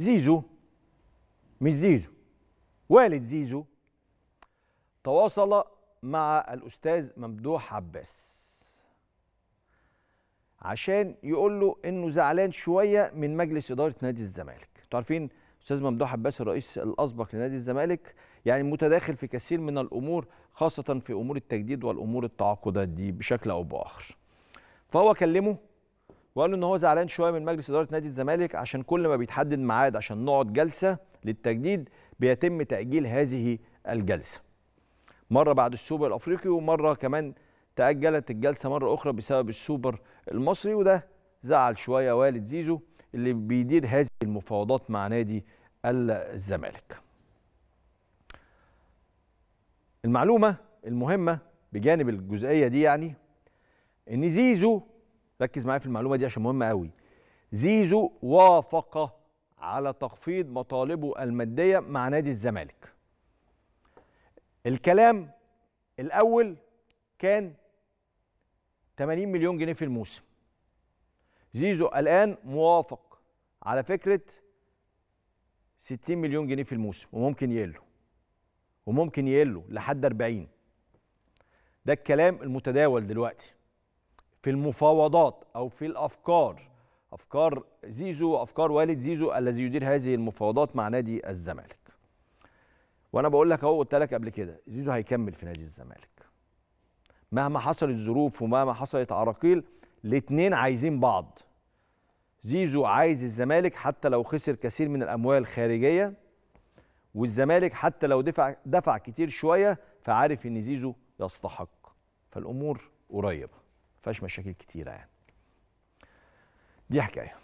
زيزو مش زيزو والد زيزو تواصل مع الأستاذ ممدوح عباس عشان يقول له انه زعلان شويه من مجلس اداره نادي الزمالك انتوا عارفين استاذ ممدوح عباس الرئيس الاسبق لنادي الزمالك يعني متداخل في كثير من الامور خاصه في امور التجديد والامور التعاقدات دي بشكل او باخر فهو كلمه وقال ان هو زعلان شويه من مجلس اداره نادي الزمالك عشان كل ما بيتحدد ميعاد عشان نقعد جلسه للتجديد بيتم تاجيل هذه الجلسه. مره بعد السوبر الافريقي ومره كمان تاجلت الجلسه مره اخرى بسبب السوبر المصري وده زعل شويه والد زيزو اللي بيدير هذه المفاوضات مع نادي الزمالك. المعلومه المهمه بجانب الجزئيه دي يعني ان زيزو ركز معايا في المعلومه دي عشان مهمه قوي زيزو وافق على تخفيض مطالبه الماديه مع نادي الزمالك الكلام الاول كان 80 مليون جنيه في الموسم زيزو الان موافق على فكره 60 مليون جنيه في الموسم وممكن يقله وممكن يقله لحد 40 ده الكلام المتداول دلوقتي في المفاوضات أو في الأفكار أفكار زيزو أفكار والد زيزو الذي يدير هذه المفاوضات مع نادي الزمالك وأنا بقول لك أهو قلت لك قبل كده زيزو هيكمل في نادي الزمالك مهما حصلت ظروف ومهما حصلت عراقيل الاثنين عايزين بعض زيزو عايز الزمالك حتى لو خسر كثير من الاموال الخارجيه والزمالك حتى لو دفع دفع كتير شويه فعارف ان زيزو يستحق فالامور قريبه فيهاش مشاكل كتيره يعني دي حكايه